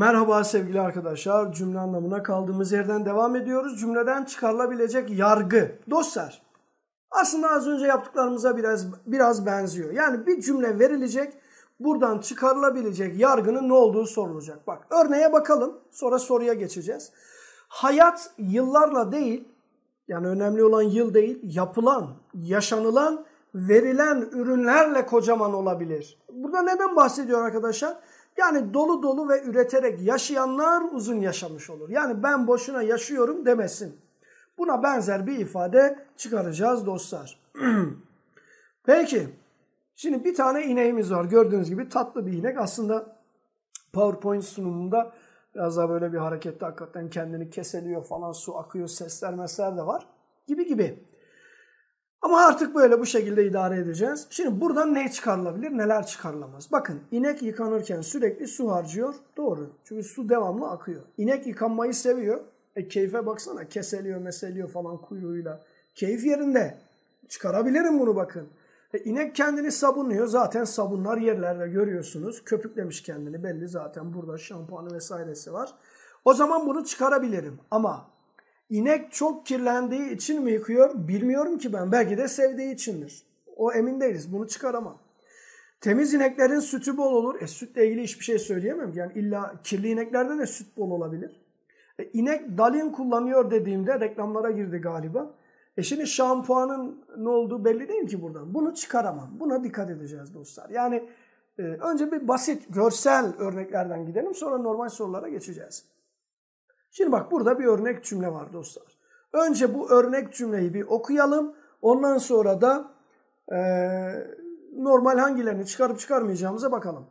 Merhaba sevgili arkadaşlar. Cümle anlamına kaldığımız yerden devam ediyoruz. Cümleden çıkarılabilecek yargı. Dostlar, aslında az önce yaptıklarımıza biraz biraz benziyor. Yani bir cümle verilecek, buradan çıkarılabilecek yargının ne olduğu sorulacak. Bak, örneğe bakalım. Sonra soruya geçeceğiz. Hayat yıllarla değil, yani önemli olan yıl değil, yapılan, yaşanılan, verilen ürünlerle kocaman olabilir. Burada neden bahsediyor arkadaşlar? Yani dolu dolu ve üreterek yaşayanlar uzun yaşamış olur. Yani ben boşuna yaşıyorum demesin. Buna benzer bir ifade çıkaracağız dostlar. Peki. Şimdi bir tane ineğimiz var. Gördüğünüz gibi tatlı bir inek. Aslında PowerPoint sunumunda biraz daha böyle bir harekette hakikaten kendini keseliyor falan. Su akıyor, sesler mesler de var. Gibi gibi. Ama artık böyle bu şekilde idare edeceğiz. Şimdi buradan ne çıkarılabilir, neler çıkarılamaz? Bakın inek yıkanırken sürekli su harcıyor. Doğru. Çünkü su devamlı akıyor. İnek yıkanmayı seviyor. E keyfe baksana keseliyor, meseliyor falan kuyruğuyla. Keyif yerinde. Çıkarabilirim bunu bakın. E, inek kendini sabunluyor. Zaten sabunlar yerlerde görüyorsunuz. Köpüklemiş kendini belli zaten. Burada şampuanı vesairesi var. O zaman bunu çıkarabilirim. Ama İnek çok kirlendiği için mi yıkıyor bilmiyorum ki ben. Belki de sevdiği içindir. O emin değiliz. Bunu çıkaramam. Temiz ineklerin sütü bol olur. E sütle ilgili hiçbir şey söyleyemem. Yani illa kirli ineklerde de süt bol olabilir. E, inek dalin kullanıyor dediğimde reklamlara girdi galiba. E şimdi şampuanın ne olduğu belli değil ki buradan. Bunu çıkaramam. Buna dikkat edeceğiz dostlar. Yani e, önce bir basit görsel örneklerden gidelim. Sonra normal sorulara geçeceğiz. Şimdi bak burada bir örnek cümle var dostlar. Önce bu örnek cümleyi bir okuyalım. Ondan sonra da e, normal hangilerini çıkarıp çıkarmayacağımıza bakalım.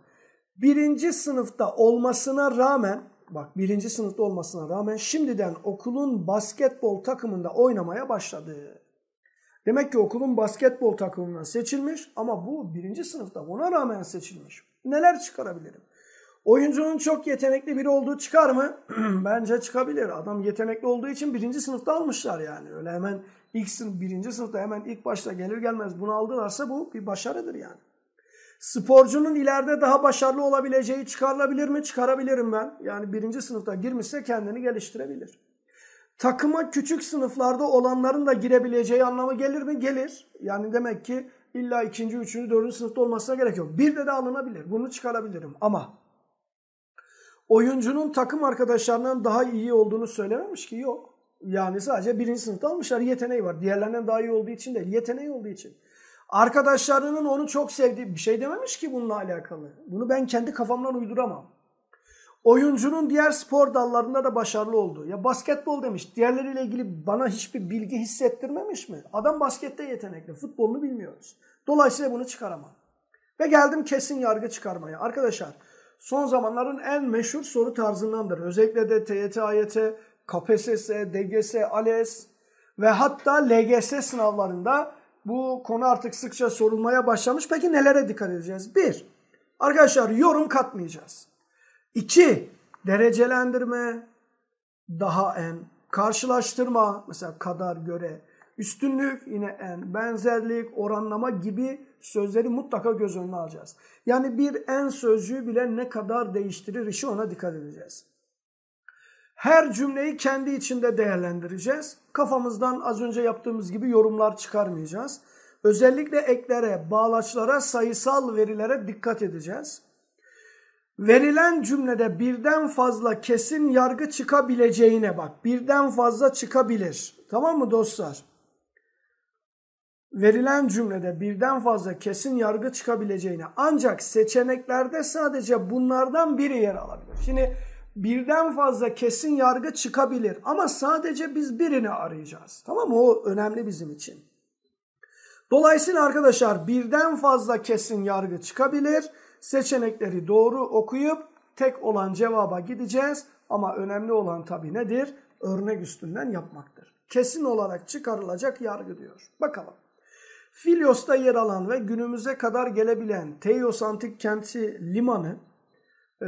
Birinci sınıfta olmasına rağmen, bak birinci sınıfta olmasına rağmen şimdiden okulun basketbol takımında oynamaya başladı. Demek ki okulun basketbol takımından seçilmiş ama bu birinci sınıfta buna rağmen seçilmiş. Neler çıkarabilirim? Oyuncunun çok yetenekli biri olduğu çıkar mı? Bence çıkabilir. Adam yetenekli olduğu için birinci sınıfta almışlar yani. Öyle hemen ilk sınıf, birinci sınıfta hemen ilk başta gelir gelmez bunu aldılarsa bu bir başarıdır yani. Sporcunun ileride daha başarılı olabileceği çıkarılabilir mi? Çıkarabilirim ben. Yani birinci sınıfta girmişse kendini geliştirebilir. Takıma küçük sınıflarda olanların da girebileceği anlamı gelir mi? Gelir. Yani demek ki illa ikinci, üçüncü, dördüncü sınıfta olmasına gerek yok. Bir de de alınabilir. Bunu çıkarabilirim. Ama oyuncunun takım arkadaşlarından daha iyi olduğunu söylememiş ki yok. Yani sadece birinci sınıfta almışlar yeteneği var. Diğerlerinden daha iyi olduğu için değil yeteneği olduğu için. Arkadaşlarının onu çok sevdiği bir şey dememiş ki bununla alakalı. Bunu ben kendi kafamdan uyduramam. Oyuncunun diğer spor dallarında da başarılı olduğu. Ya basketbol demiş. Diğerleriyle ilgili bana hiçbir bilgi hissettirmemiş mi? Adam baskette yetenekli. Futbolunu bilmiyoruz. Dolayısıyla bunu çıkaramam. Ve geldim kesin yargı çıkarmaya. Arkadaşlar son zamanların en meşhur soru tarzındandır. Özellikle de TYT, AYT, KPSS, DGS, ALES ve hatta LGS sınavlarında bu konu artık sıkça sorulmaya başlamış. Peki nelere dikkat edeceğiz? Bir, arkadaşlar yorum katmayacağız. İki, derecelendirme, daha en, karşılaştırma, mesela kadar göre, üstünlük, yine en, benzerlik, oranlama gibi sözleri mutlaka göz önüne alacağız. Yani bir en sözcüğü bile ne kadar değiştirir işi ona dikkat edeceğiz. Her cümleyi kendi içinde değerlendireceğiz. Kafamızdan az önce yaptığımız gibi yorumlar çıkarmayacağız. Özellikle eklere, bağlaçlara, sayısal verilere dikkat edeceğiz. Verilen cümlede birden fazla kesin yargı çıkabileceğine bak. Birden fazla çıkabilir. Tamam mı dostlar? verilen cümlede birden fazla kesin yargı çıkabileceğini ancak seçeneklerde sadece bunlardan biri yer alabilir. Şimdi birden fazla kesin yargı çıkabilir ama sadece biz birini arayacağız. Tamam mı? O önemli bizim için. Dolayısıyla arkadaşlar birden fazla kesin yargı çıkabilir. Seçenekleri doğru okuyup tek olan cevaba gideceğiz. Ama önemli olan tabii nedir? Örnek üstünden yapmaktır. Kesin olarak çıkarılacak yargı diyor. Bakalım. Filios'ta yer alan ve günümüze kadar gelebilen Teios antik kenti limanı,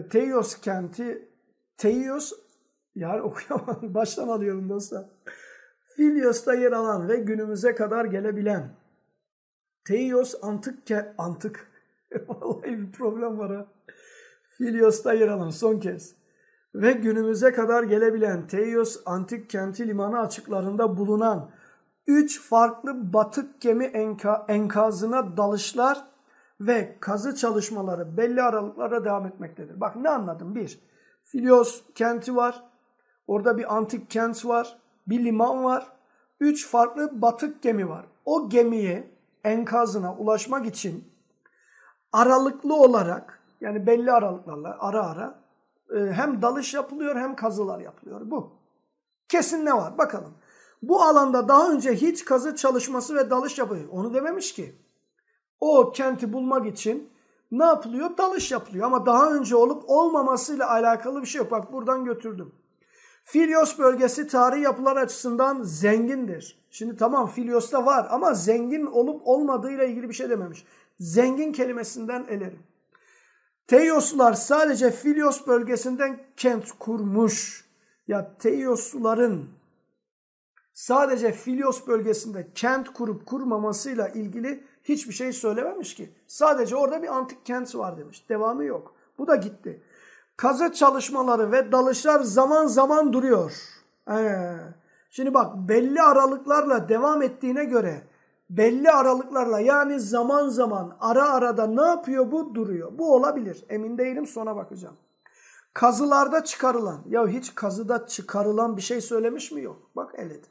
Teios kenti, Teios, yani okuyamam baştan alıyorum dostlar. Filios'ta yer alan ve günümüze kadar gelebilen Teios antik, ke, antik, vallahi bir problem var ha. Filyos'ta yer alan son kez ve günümüze kadar gelebilen Teios antik kenti limanı açıklarında bulunan üç farklı batık gemi enka, enkazına dalışlar ve kazı çalışmaları belli aralıklara devam etmektedir. Bak ne anladım? Bir, Filios kenti var. Orada bir antik kent var. Bir liman var. Üç farklı batık gemi var. O gemiye enkazına ulaşmak için aralıklı olarak yani belli aralıklarla ara ara e, hem dalış yapılıyor hem kazılar yapılıyor. Bu. Kesin ne var? Bakalım bu alanda daha önce hiç kazı çalışması ve dalış yapıyor. Onu dememiş ki. O kenti bulmak için ne yapılıyor? Dalış yapılıyor ama daha önce olup olmamasıyla alakalı bir şey yok. Bak buradan götürdüm. Filyos bölgesi tarihi yapılar açısından zengindir. Şimdi tamam Filyos'ta var ama zengin olup olmadığıyla ilgili bir şey dememiş. Zengin kelimesinden elerim. Teyoslular sadece Filyos bölgesinden kent kurmuş. Ya Teyosluların sadece Filios bölgesinde kent kurup kurmamasıyla ilgili hiçbir şey söylememiş ki. Sadece orada bir antik kent var demiş. Devamı yok. Bu da gitti. Kazı çalışmaları ve dalışlar zaman zaman duruyor. Ee, şimdi bak belli aralıklarla devam ettiğine göre belli aralıklarla yani zaman zaman ara arada ne yapıyor bu duruyor. Bu olabilir. Emin değilim sona bakacağım. Kazılarda çıkarılan ya hiç kazıda çıkarılan bir şey söylemiş mi yok? Bak eledi.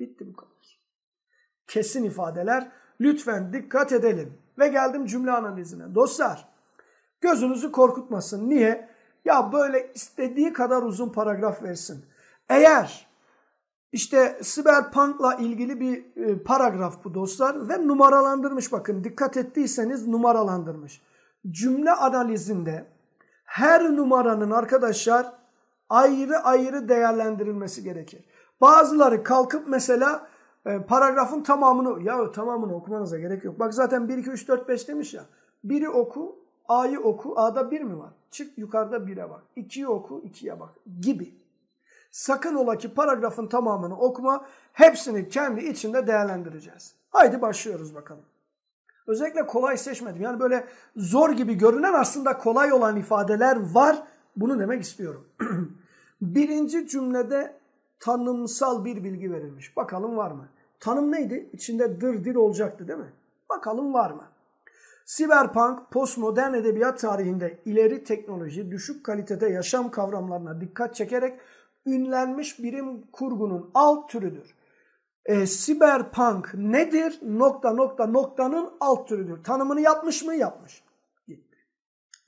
Bitti bu kadar. Kesin ifadeler. Lütfen dikkat edelim. Ve geldim cümle analizine. Dostlar gözünüzü korkutmasın. Niye? Ya böyle istediği kadar uzun paragraf versin. Eğer işte Cyberpunk'la ilgili bir e, paragraf bu dostlar ve numaralandırmış bakın dikkat ettiyseniz numaralandırmış. Cümle analizinde her numaranın arkadaşlar ayrı ayrı değerlendirilmesi gerekir. Bazıları kalkıp mesela e, paragrafın tamamını ya tamamını okumanıza gerek yok. Bak zaten 1 2 3 4 5 demiş ya. Biri oku, A'yı oku. A'da 1 mi var? Çık yukarıda 1'e bak. 2'yi oku, 2'ye bak gibi. Sakın ola ki paragrafın tamamını okuma. Hepsini kendi içinde değerlendireceğiz. Haydi başlıyoruz bakalım. Özellikle kolay seçmedim. Yani böyle zor gibi görünen aslında kolay olan ifadeler var. Bunu demek istiyorum. Birinci cümlede tanımsal bir bilgi verilmiş. Bakalım var mı? Tanım neydi? İçinde dır dir olacaktı değil mi? Bakalım var mı? Siberpunk, postmodern edebiyat tarihinde ileri teknoloji, düşük kalitede yaşam kavramlarına dikkat çekerek ünlenmiş birim kurgunun alt türüdür. E, siberpunk nedir? Nokta nokta noktanın alt türüdür. Tanımını yapmış mı? Yapmış. Gitti.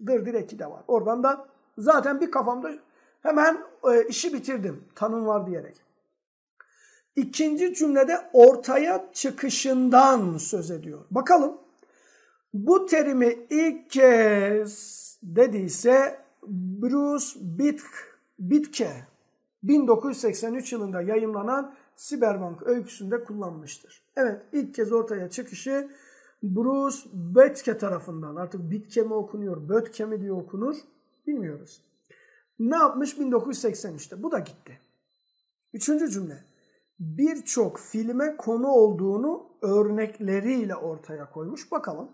Dır direki de var. Oradan da zaten bir kafamda Hemen e, işi bitirdim tanım var diyerek. İkinci cümlede ortaya çıkışından söz ediyor. Bakalım bu terimi ilk kez dediyse Bruce Bitk, Bitke 1983 yılında yayımlanan Siberbank öyküsünde kullanmıştır. Evet ilk kez ortaya çıkışı Bruce Bitke tarafından artık Bitke mi okunuyor, Bötke mi diye okunur bilmiyoruz. Ne yapmış 1983'te? Bu da gitti. Üçüncü cümle. Birçok filme konu olduğunu örnekleriyle ortaya koymuş. Bakalım.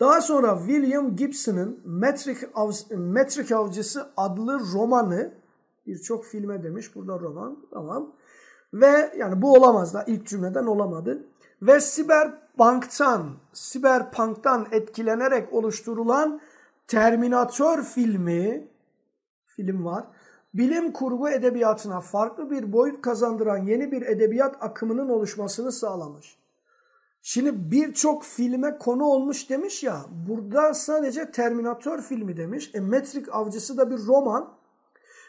Daha sonra William Gibson'ın Metrik, Av Metrik Avcısı adlı romanı birçok filme demiş. Burada roman. Tamam. Ve yani bu olamaz da ilk cümleden olamadı. Ve Siberbank'tan, Siberpunk'tan etkilenerek oluşturulan Terminator filmi film var. Bilim kurgu edebiyatına farklı bir boyut kazandıran yeni bir edebiyat akımının oluşmasını sağlamış. Şimdi birçok filme konu olmuş demiş ya, burada sadece Terminator filmi demiş. E Metrik Avcısı da bir roman.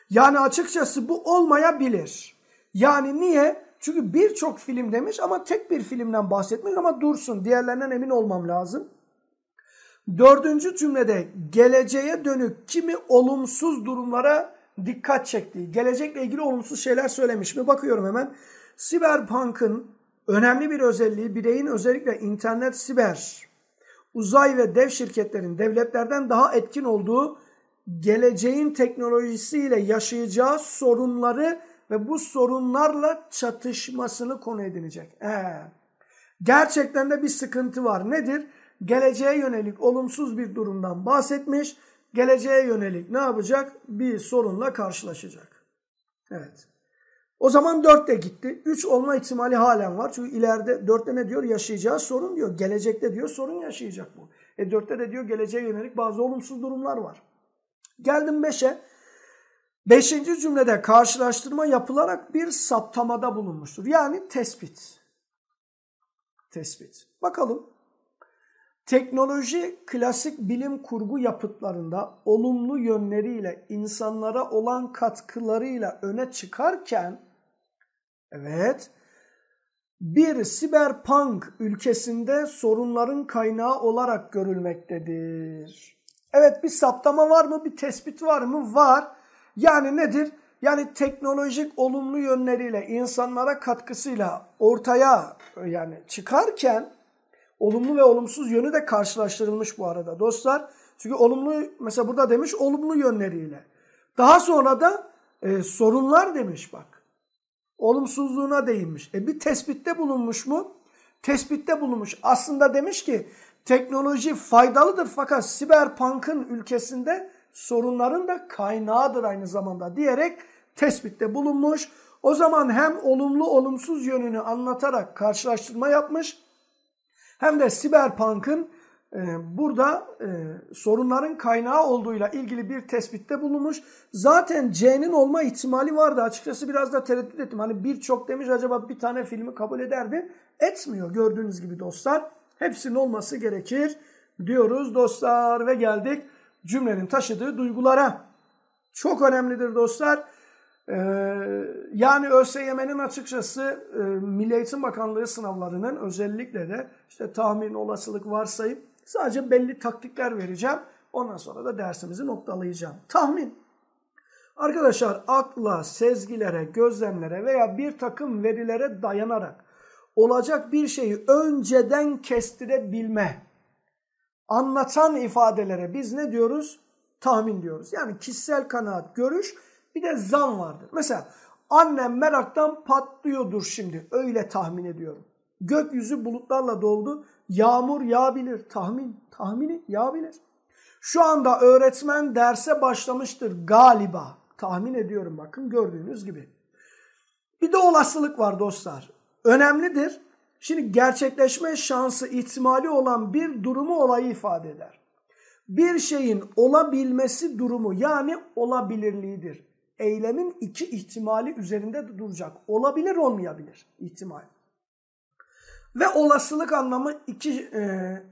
Yani açıkçası bu olmayabilir. Yani niye? Çünkü birçok film demiş ama tek bir filmden bahsetmiş ama dursun. Diğerlerinden emin olmam lazım. Dördüncü cümlede geleceğe dönük kimi olumsuz durumlara dikkat çekti. gelecekle ilgili olumsuz şeyler söylemiş mi? Bakıyorum hemen. Siberpunk'ın önemli bir özelliği bireyin özellikle internet, siber, uzay ve dev şirketlerin devletlerden daha etkin olduğu geleceğin teknolojisiyle yaşayacağı sorunları ve bu sorunlarla çatışmasını konu edinecek. Ee, gerçekten de bir sıkıntı var. Nedir? geleceğe yönelik olumsuz bir durumdan bahsetmiş. Geleceğe yönelik ne yapacak? Bir sorunla karşılaşacak. Evet. O zaman 4 de gitti. 3 olma ihtimali halen var. Çünkü ileride 4'te ne diyor? Yaşayacağı sorun diyor. Gelecekte diyor sorun yaşayacak bu. E 4'te de diyor geleceğe yönelik bazı olumsuz durumlar var. Geldim 5'e. 5. cümlede karşılaştırma yapılarak bir saptamada bulunmuştur. Yani tespit. Tespit. Bakalım Teknoloji klasik bilim kurgu yapıtlarında olumlu yönleriyle insanlara olan katkılarıyla öne çıkarken evet bir siberpunk ülkesinde sorunların kaynağı olarak görülmektedir. Evet bir saptama var mı? Bir tespit var mı? Var. Yani nedir? Yani teknolojik olumlu yönleriyle insanlara katkısıyla ortaya yani çıkarken Olumlu ve olumsuz yönü de karşılaştırılmış bu arada dostlar. Çünkü olumlu mesela burada demiş olumlu yönleriyle. Daha sonra da e, sorunlar demiş bak. Olumsuzluğuna değinmiş. E bir tespitte bulunmuş mu? Tespitte bulunmuş. Aslında demiş ki teknoloji faydalıdır fakat siberpunk'ın ülkesinde sorunların da kaynağıdır aynı zamanda diyerek tespitte bulunmuş. O zaman hem olumlu olumsuz yönünü anlatarak karşılaştırma yapmış hem de Siberpunk'ın e, burada e, sorunların kaynağı olduğuyla ilgili bir tespitte bulunmuş. Zaten C'nin olma ihtimali vardı. Açıkçası biraz da tereddüt ettim. Hani birçok demiş acaba bir tane filmi kabul eder mi? Etmiyor gördüğünüz gibi dostlar. Hepsinin olması gerekir diyoruz dostlar ve geldik cümlenin taşıdığı duygulara. Çok önemlidir dostlar. Ee, yani ÖSYM'nin açıkçası e, Milli Eğitim Bakanlığı sınavlarının özellikle de işte tahmin, olasılık, varsayım sadece belli taktikler vereceğim. Ondan sonra da dersimizi noktalayacağım. Tahmin. Arkadaşlar akla, sezgilere, gözlemlere veya bir takım verilere dayanarak olacak bir şeyi önceden kestirebilme. Anlatan ifadelere biz ne diyoruz? Tahmin diyoruz. Yani kişisel kanaat, görüş bir de zan vardır. Mesela annem meraktan patlıyordur şimdi. Öyle tahmin ediyorum. Gökyüzü bulutlarla doldu. Yağmur yağabilir. Tahmin, tahmini yağabilir. Şu anda öğretmen derse başlamıştır galiba. Tahmin ediyorum bakın gördüğünüz gibi. Bir de olasılık var dostlar. Önemlidir. Şimdi gerçekleşme şansı ihtimali olan bir durumu olayı ifade eder. Bir şeyin olabilmesi durumu yani olabilirliğidir eylemin iki ihtimali üzerinde duracak. Olabilir olmayabilir ihtimal. Ve olasılık anlamı iki e,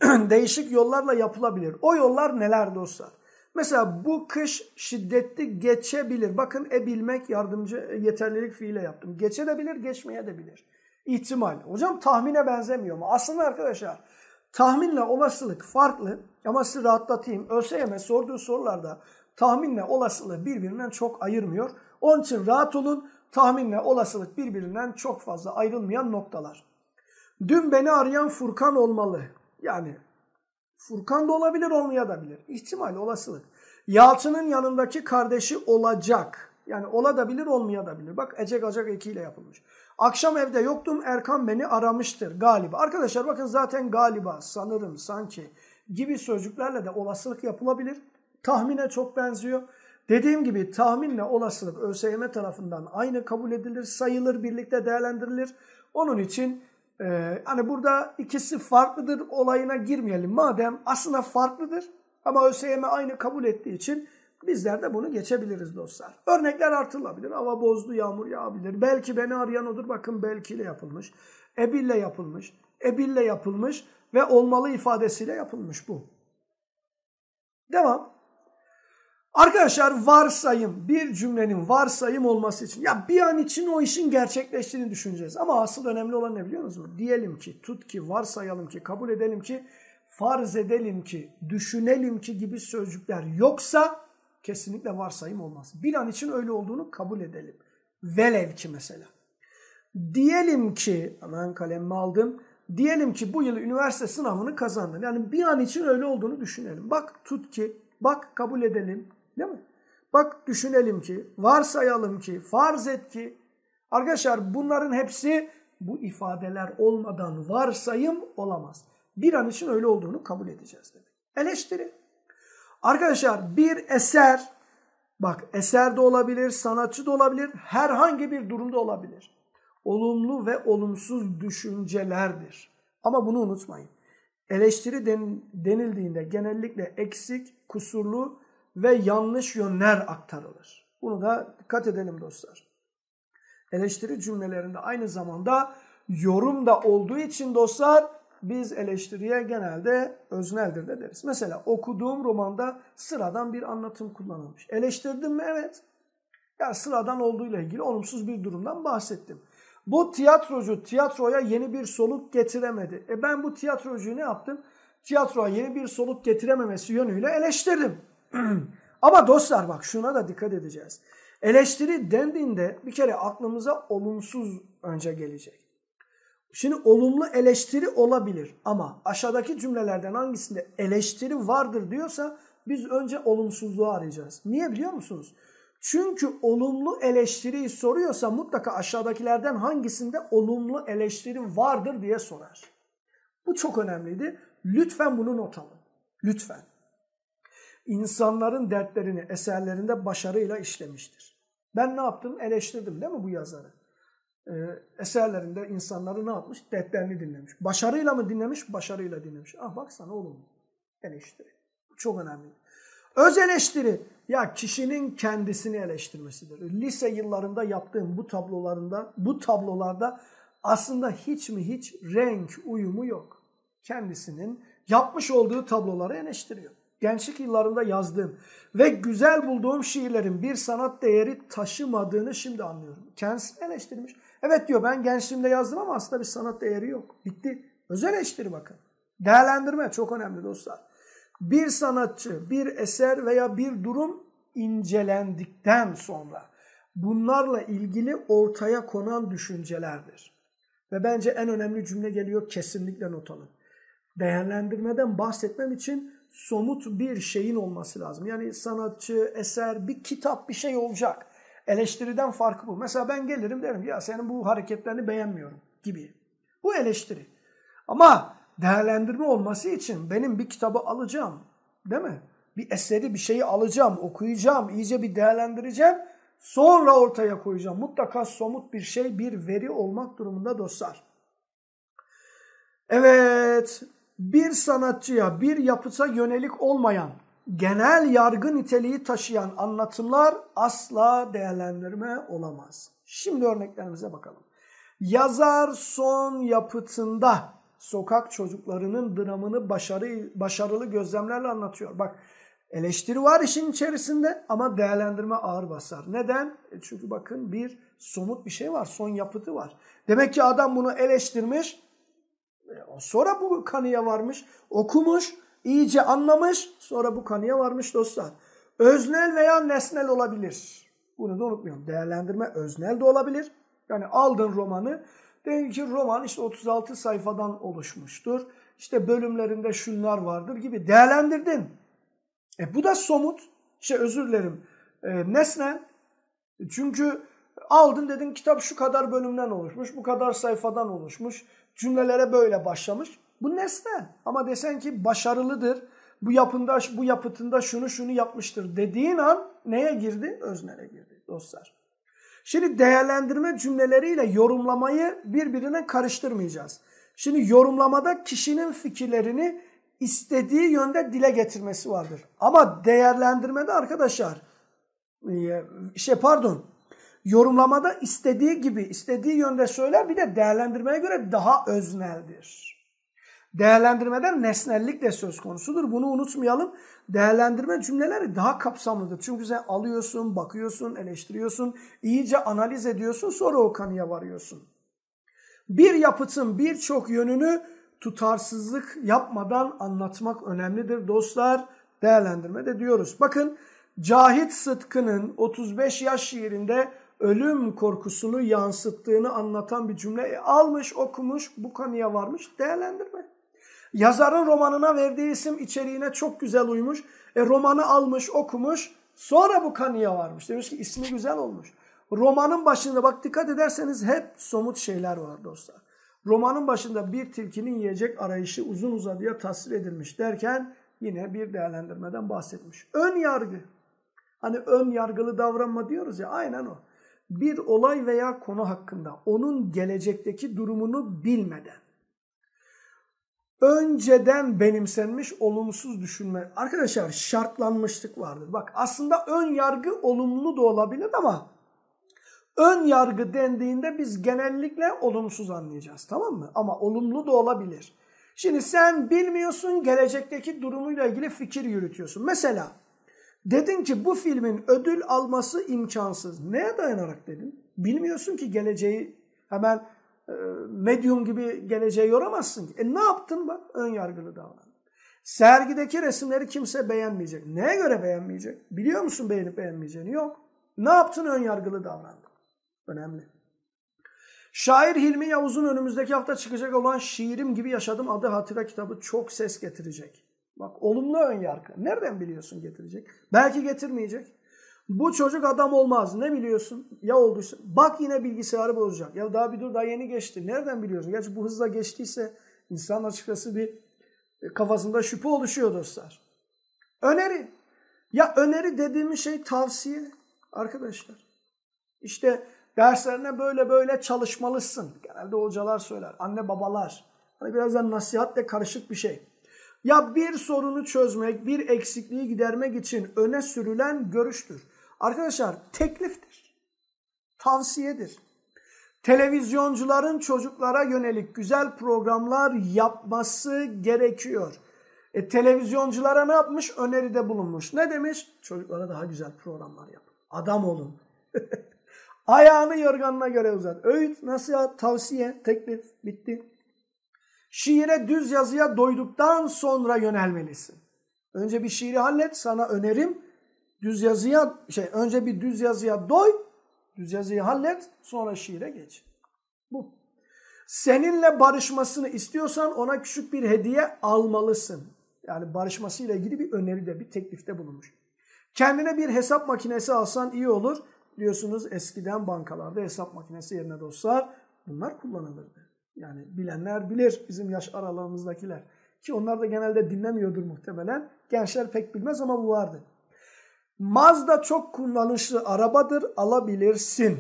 değişik yollarla yapılabilir. O yollar neler dostlar? Mesela bu kış şiddetli geçebilir. Bakın e bilmek yardımcı e, yeterlilik fiile yaptım. Geçebilir geçmeye de bilir. İhtimal. Hocam tahmine benzemiyor mu? Aslında arkadaşlar tahminle olasılık farklı ama sizi rahatlatayım. ÖSYM sorduğu sorularda tahminle olasılığı birbirinden çok ayırmıyor. Onun için rahat olun tahminle olasılık birbirinden çok fazla ayrılmayan noktalar. Dün beni arayan Furkan olmalı. Yani Furkan da olabilir olmaya da bilir. İhtimal olasılık. Yalçın'ın yanındaki kardeşi olacak. Yani ola da bilir olmaya da bilir. Bak ecek acak ekiyle yapılmış. Akşam evde yoktum Erkan beni aramıştır galiba. Arkadaşlar bakın zaten galiba, sanırım, sanki gibi sözcüklerle de olasılık yapılabilir tahmine çok benziyor. Dediğim gibi tahminle olasılık ÖSYM tarafından aynı kabul edilir, sayılır, birlikte değerlendirilir. Onun için e, hani burada ikisi farklıdır olayına girmeyelim. Madem aslında farklıdır ama ÖSYM aynı kabul ettiği için bizler de bunu geçebiliriz dostlar. Örnekler artırılabilir. Hava bozdu, yağmur yağabilir. Belki beni arayan odur. Bakın belkiyle yapılmış. Ebille yapılmış. Ebille yapılmış ve olmalı ifadesiyle yapılmış bu. Devam. Arkadaşlar varsayım bir cümlenin varsayım olması için ya bir an için o işin gerçekleştiğini düşüneceğiz. Ama asıl önemli olan ne biliyor musunuz? Diyelim ki tut ki varsayalım ki kabul edelim ki farz edelim ki düşünelim ki gibi sözcükler yoksa kesinlikle varsayım olmaz. Bir an için öyle olduğunu kabul edelim. Velev ki mesela. Diyelim ki hemen kalemimi aldım. Diyelim ki bu yıl üniversite sınavını kazandın. Yani bir an için öyle olduğunu düşünelim. Bak tut ki bak kabul edelim Değil mi? Bak düşünelim ki, varsayalım ki, farz et ki. Arkadaşlar bunların hepsi bu ifadeler olmadan varsayım olamaz. Bir an için öyle olduğunu kabul edeceğiz demek. Eleştiri. Arkadaşlar bir eser, bak eser de olabilir, sanatçı da olabilir, herhangi bir durumda olabilir. Olumlu ve olumsuz düşüncelerdir. Ama bunu unutmayın. Eleştiri denildiğinde genellikle eksik, kusurlu ve yanlış yönler aktarılır. Bunu da dikkat edelim dostlar. Eleştiri cümlelerinde aynı zamanda yorum da olduğu için dostlar biz eleştiriye genelde özneldir de deriz. Mesela okuduğum romanda sıradan bir anlatım kullanılmış. Eleştirdim mi? Evet. Yani sıradan olduğuyla ilgili olumsuz bir durumdan bahsettim. Bu tiyatrocu tiyatroya yeni bir soluk getiremedi. E ben bu tiyatrocuyu ne yaptım? Tiyatroya yeni bir soluk getirememesi yönüyle eleştirdim. Ama dostlar bak şuna da dikkat edeceğiz. Eleştiri dendiğinde bir kere aklımıza olumsuz önce gelecek. Şimdi olumlu eleştiri olabilir ama aşağıdaki cümlelerden hangisinde eleştiri vardır diyorsa biz önce olumsuzluğu arayacağız. Niye biliyor musunuz? Çünkü olumlu eleştiriyi soruyorsa mutlaka aşağıdakilerden hangisinde olumlu eleştiri vardır diye sorar. Bu çok önemliydi. Lütfen bunu not alın. Lütfen insanların dertlerini eserlerinde başarıyla işlemiştir. Ben ne yaptım? Eleştirdim değil mi bu yazarı? Ee, eserlerinde insanları ne yapmış? Dertlerini dinlemiş. Başarıyla mı dinlemiş? Başarıyla dinlemiş. Ah baksana oğlum eleştiri. Çok önemli. Öz eleştiri ya kişinin kendisini eleştirmesidir. Lise yıllarında yaptığım bu tablolarında, bu tablolarda aslında hiç mi hiç renk uyumu yok. Kendisinin yapmış olduğu tabloları eleştiriyor gençlik yıllarında yazdığım ve güzel bulduğum şiirlerin bir sanat değeri taşımadığını şimdi anlıyorum. Kendisini eleştirmiş. Evet diyor ben gençliğimde yazdım ama aslında bir sanat değeri yok. Bitti. Öz eleştiri bakın. Değerlendirme çok önemli dostlar. Bir sanatçı, bir eser veya bir durum incelendikten sonra bunlarla ilgili ortaya konan düşüncelerdir. Ve bence en önemli cümle geliyor kesinlikle not alın. Değerlendirmeden bahsetmem için somut bir şeyin olması lazım. Yani sanatçı, eser, bir kitap, bir şey olacak. Eleştiriden farkı bu. Mesela ben gelirim derim ya senin bu hareketlerini beğenmiyorum gibi. Bu eleştiri. Ama değerlendirme olması için benim bir kitabı alacağım değil mi? Bir eseri bir şeyi alacağım, okuyacağım, iyice bir değerlendireceğim. Sonra ortaya koyacağım. Mutlaka somut bir şey, bir veri olmak durumunda dostlar. Evet, bir sanatçıya, bir yapıta yönelik olmayan, genel yargı niteliği taşıyan anlatımlar asla değerlendirme olamaz. Şimdi örneklerimize bakalım. Yazar son yapıtında sokak çocuklarının dramını başarı, başarılı gözlemlerle anlatıyor. Bak eleştiri var işin içerisinde ama değerlendirme ağır basar. Neden? E çünkü bakın bir somut bir şey var, son yapıtı var. Demek ki adam bunu eleştirmiş, e, sonra bu kanıya varmış, okumuş, iyice anlamış, sonra bu kanıya varmış dostlar. Öznel veya nesnel olabilir. Bunu da unutmayalım. Değerlendirme öznel de olabilir. Yani aldın romanı, Diyelim ki roman işte 36 sayfadan oluşmuştur. İşte bölümlerinde şunlar vardır gibi değerlendirdin. E bu da somut. Şey özür dilerim. E, nesnel. Çünkü aldın dedin kitap şu kadar bölümden oluşmuş, bu kadar sayfadan oluşmuş cümlelere böyle başlamış. Bu nesne ama desen ki başarılıdır, bu yapında bu yapıtında şunu şunu yapmıştır dediğin an neye girdi? Öznele girdi dostlar. Şimdi değerlendirme cümleleriyle yorumlamayı birbirine karıştırmayacağız. Şimdi yorumlamada kişinin fikirlerini istediği yönde dile getirmesi vardır. Ama değerlendirmede arkadaşlar e, şey pardon yorumlamada istediği gibi, istediği yönde söyler bir de değerlendirmeye göre daha özneldir. Değerlendirmeden nesnellik de söz konusudur. Bunu unutmayalım. Değerlendirme cümleleri daha kapsamlıdır. Çünkü sen alıyorsun, bakıyorsun, eleştiriyorsun, iyice analiz ediyorsun, sonra o kanıya varıyorsun. Bir yapıtın birçok yönünü tutarsızlık yapmadan anlatmak önemlidir dostlar. Değerlendirme de diyoruz. Bakın Cahit Sıtkı'nın 35 yaş şiirinde ölüm korkusunu yansıttığını anlatan bir cümle e, almış, okumuş, bu kanıya varmış, değerlendirme. Yazarın romanına verdiği isim içeriğine çok güzel uymuş. E, romanı almış, okumuş, sonra bu kanıya varmış. Demiş ki ismi güzel olmuş. Romanın başında bak dikkat ederseniz hep somut şeyler var dostlar. Romanın başında bir tilkinin yiyecek arayışı uzun uzadıya tasvir edilmiş derken yine bir değerlendirmeden bahsetmiş. Ön yargı. Hani ön yargılı davranma diyoruz ya aynen o bir olay veya konu hakkında onun gelecekteki durumunu bilmeden önceden benimsenmiş olumsuz düşünme. Arkadaşlar şartlanmışlık vardır. Bak aslında ön yargı olumlu da olabilir ama ön yargı dendiğinde biz genellikle olumsuz anlayacağız tamam mı? Ama olumlu da olabilir. Şimdi sen bilmiyorsun gelecekteki durumuyla ilgili fikir yürütüyorsun. Mesela Dedin ki bu filmin ödül alması imkansız. Neye dayanarak dedin? Bilmiyorsun ki geleceği hemen e, medium gibi geleceğe yoramazsın. Ki. E ne yaptın bak? Ön yargılı davrandın. Sergideki resimleri kimse beğenmeyecek. Neye göre beğenmeyecek? Biliyor musun beğenip beğenmeyeceğini? Yok. Ne yaptın ön yargılı davrandın. Önemli. Şair Hilmi Yavuz'un önümüzdeki hafta çıkacak olan Şiirim Gibi Yaşadım adı hatıra kitabı çok ses getirecek. Bak olumlu ön yargı. Nereden biliyorsun getirecek? Belki getirmeyecek. Bu çocuk adam olmaz. Ne biliyorsun? Ya olduysa. Bak yine bilgisayarı bozacak. Ya daha bir dur daha yeni geçti. Nereden biliyorsun? Gerçi bu hızla geçtiyse insan açıkçası bir e, kafasında şüphe oluşuyor dostlar. Öneri. Ya öneri dediğimiz şey tavsiye arkadaşlar. İşte derslerine böyle böyle çalışmalısın. Genelde hocalar söyler. Anne babalar. Hani birazdan nasihatle karışık bir şey. Ya bir sorunu çözmek, bir eksikliği gidermek için öne sürülen görüştür. Arkadaşlar tekliftir, tavsiyedir. Televizyoncuların çocuklara yönelik güzel programlar yapması gerekiyor. E, televizyonculara ne yapmış? Öneride bulunmuş. Ne demiş? Çocuklara daha güzel programlar yapın. Adam olun. Ayağını yorganına göre uzat. Öğüt, nasihat, tavsiye, teklif bitti. Şiire düz yazıya doyduktan sonra yönelmelisin. Önce bir şiiri hallet sana önerim. Düz yazıya şey önce bir düz yazıya doy, düz yazıyı hallet, sonra şiire geç. Bu. Seninle barışmasını istiyorsan ona küçük bir hediye almalısın. Yani barışmasıyla ilgili bir öneride, bir teklifte bulunmuş. Kendine bir hesap makinesi alsan iyi olur. Diyorsunuz eskiden bankalarda hesap makinesi yerine dostlar bunlar kullanılırdı. Yani bilenler bilir bizim yaş aralığımızdakiler. Ki onlar da genelde dinlemiyordur muhtemelen. Gençler pek bilmez ama bu vardı. Mazda çok kullanışlı arabadır alabilirsin.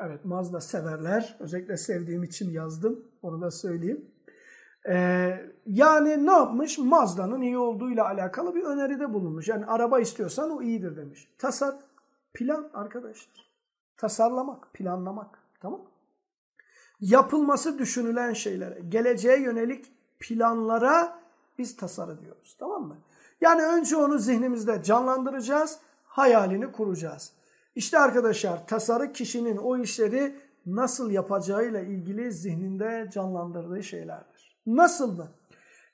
Evet Mazda severler. Özellikle sevdiğim için yazdım. Onu da söyleyeyim. Ee, yani ne yapmış? Mazda'nın iyi olduğuyla alakalı bir öneride bulunmuş. Yani araba istiyorsan o iyidir demiş. Tasar, plan arkadaşlar. Tasarlamak, planlamak. Tamam yapılması düşünülen şeylere, geleceğe yönelik planlara biz tasarı diyoruz. Tamam mı? Yani önce onu zihnimizde canlandıracağız, hayalini kuracağız. İşte arkadaşlar tasarı kişinin o işleri nasıl yapacağıyla ilgili zihninde canlandırdığı şeylerdir. Nasıl mı?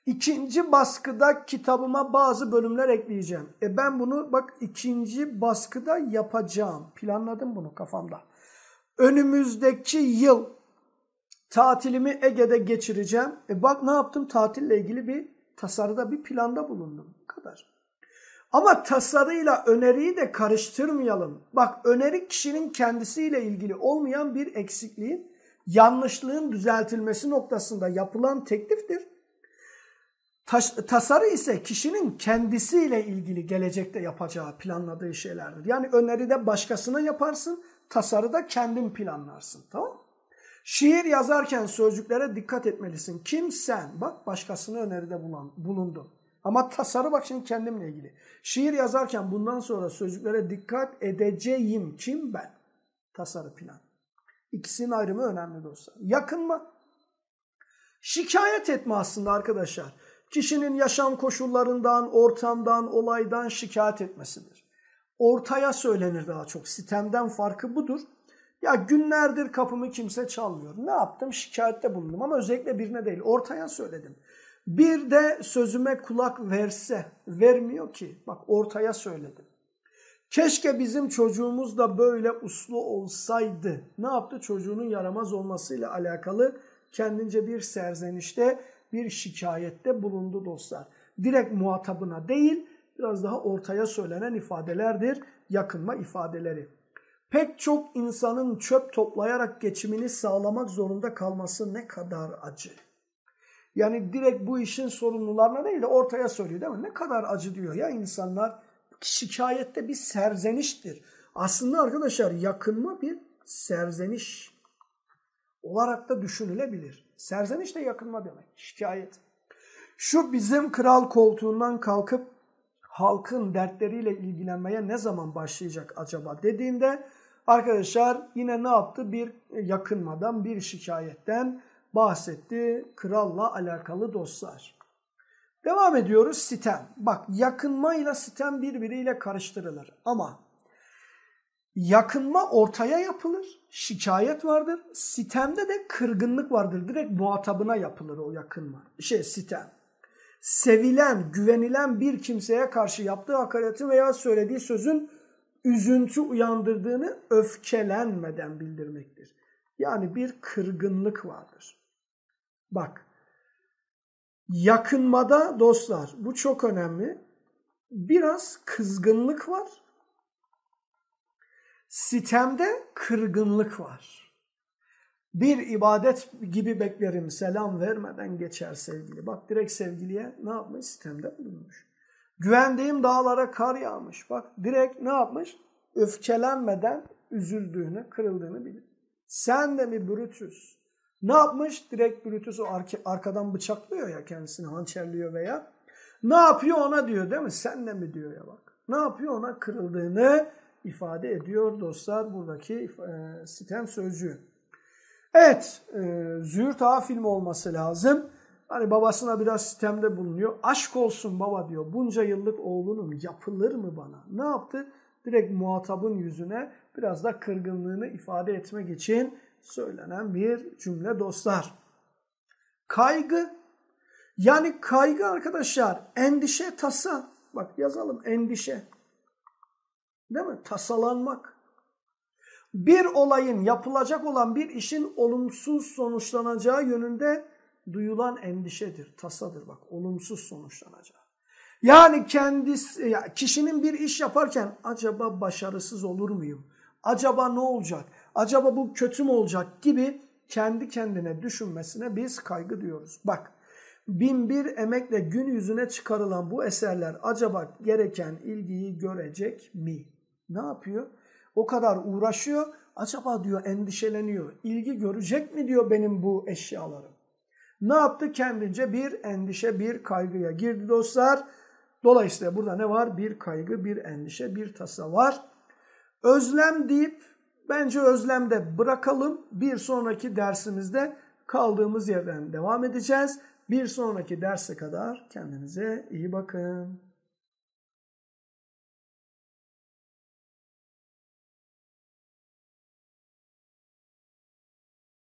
İkinci baskıda kitabıma bazı bölümler ekleyeceğim. E ben bunu bak ikinci baskıda yapacağım. Planladım bunu kafamda. Önümüzdeki yıl Tatilimi Ege'de geçireceğim. E bak ne yaptım? Tatille ilgili bir tasarıda, bir planda bulundum. Bu kadar. Ama tasarıyla öneriyi de karıştırmayalım. Bak öneri kişinin kendisiyle ilgili olmayan bir eksikliğin, yanlışlığın düzeltilmesi noktasında yapılan tekliftir. Taş, tasarı ise kişinin kendisiyle ilgili gelecekte yapacağı, planladığı şeylerdir. Yani öneride başkasına yaparsın, tasarıda kendin planlarsın. Tamam mı? Şiir yazarken sözcüklere dikkat etmelisin. Kim sen? Bak başkasını öneride bulan, bulundun. Ama tasarı bak şimdi kendimle ilgili. Şiir yazarken bundan sonra sözcüklere dikkat edeceğim. Kim ben? Tasarı plan. İkisinin ayrımı önemli dostlar. Yakınma. Şikayet etme aslında arkadaşlar. Kişinin yaşam koşullarından, ortamdan, olaydan şikayet etmesidir. Ortaya söylenir daha çok. Sistemden farkı budur. Ya günlerdir kapımı kimse çalmıyor. Ne yaptım? Şikayette bulundum ama özellikle birine değil. Ortaya söyledim. Bir de sözüme kulak verse, vermiyor ki. Bak ortaya söyledim. Keşke bizim çocuğumuz da böyle uslu olsaydı. Ne yaptı? Çocuğunun yaramaz olmasıyla alakalı kendince bir serzenişte, bir şikayette bulundu dostlar. Direkt muhatabına değil, biraz daha ortaya söylenen ifadelerdir yakınma ifadeleri pek çok insanın çöp toplayarak geçimini sağlamak zorunda kalması ne kadar acı. Yani direkt bu işin sorumlularına değil de ortaya söylüyor değil mi? Ne kadar acı diyor ya insanlar. Şikayette bir serzeniştir. Aslında arkadaşlar yakınma bir serzeniş olarak da düşünülebilir. Serzeniş de yakınma demek. Şikayet. Şu bizim kral koltuğundan kalkıp halkın dertleriyle ilgilenmeye ne zaman başlayacak acaba dediğimde arkadaşlar yine ne yaptı? Bir e, yakınmadan, bir şikayetten bahsetti kralla alakalı dostlar. Devam ediyoruz sitem. Bak yakınmayla sitem birbiriyle karıştırılır ama yakınma ortaya yapılır, şikayet vardır. Sitemde de kırgınlık vardır. Direkt muhatabına yapılır o yakınma. Şey sitem sevilen, güvenilen bir kimseye karşı yaptığı hakaretin veya söylediği sözün üzüntü uyandırdığını öfkelenmeden bildirmektir. Yani bir kırgınlık vardır. Bak, yakınmada dostlar bu çok önemli. Biraz kızgınlık var. Sitemde kırgınlık var bir ibadet gibi beklerim selam vermeden geçer sevgili. Bak direkt sevgiliye ne yapmış? Sistemde bulunmuş. Güvendiğim dağlara kar yağmış. Bak direkt ne yapmış? Öfkelenmeden üzüldüğünü, kırıldığını bilir. Sen de mi Brutus? Ne yapmış? Direkt Brutus o arkadan bıçaklıyor ya kendisini hançerliyor veya. Ne yapıyor ona diyor değil mi? Sen de mi diyor ya bak. Ne yapıyor ona kırıldığını ifade ediyor dostlar buradaki e, sitem sözcüğü. Evet, e, Züğürt Ağa filmi olması lazım. Hani babasına biraz sistemde bulunuyor. Aşk olsun baba diyor. Bunca yıllık oğlunum yapılır mı bana? Ne yaptı? Direkt muhatabın yüzüne biraz da kırgınlığını ifade etmek için söylenen bir cümle dostlar. Kaygı. Yani kaygı arkadaşlar endişe tasa. Bak yazalım endişe. Değil mi? Tasalanmak bir olayın yapılacak olan bir işin olumsuz sonuçlanacağı yönünde duyulan endişedir, tasadır bak olumsuz sonuçlanacağı. Yani kendisi kişinin bir iş yaparken acaba başarısız olur muyum? Acaba ne olacak? Acaba bu kötü mü olacak gibi kendi kendine düşünmesine biz kaygı diyoruz. Bak bin bir emekle gün yüzüne çıkarılan bu eserler acaba gereken ilgiyi görecek mi? Ne yapıyor? O kadar uğraşıyor. Acaba diyor endişeleniyor. İlgi görecek mi diyor benim bu eşyalarım. Ne yaptı? Kendince bir endişe, bir kaygıya girdi dostlar. Dolayısıyla burada ne var? Bir kaygı, bir endişe, bir tasa var. Özlem deyip bence özlemde bırakalım. Bir sonraki dersimizde kaldığımız yerden devam edeceğiz. Bir sonraki derse kadar kendinize iyi bakın.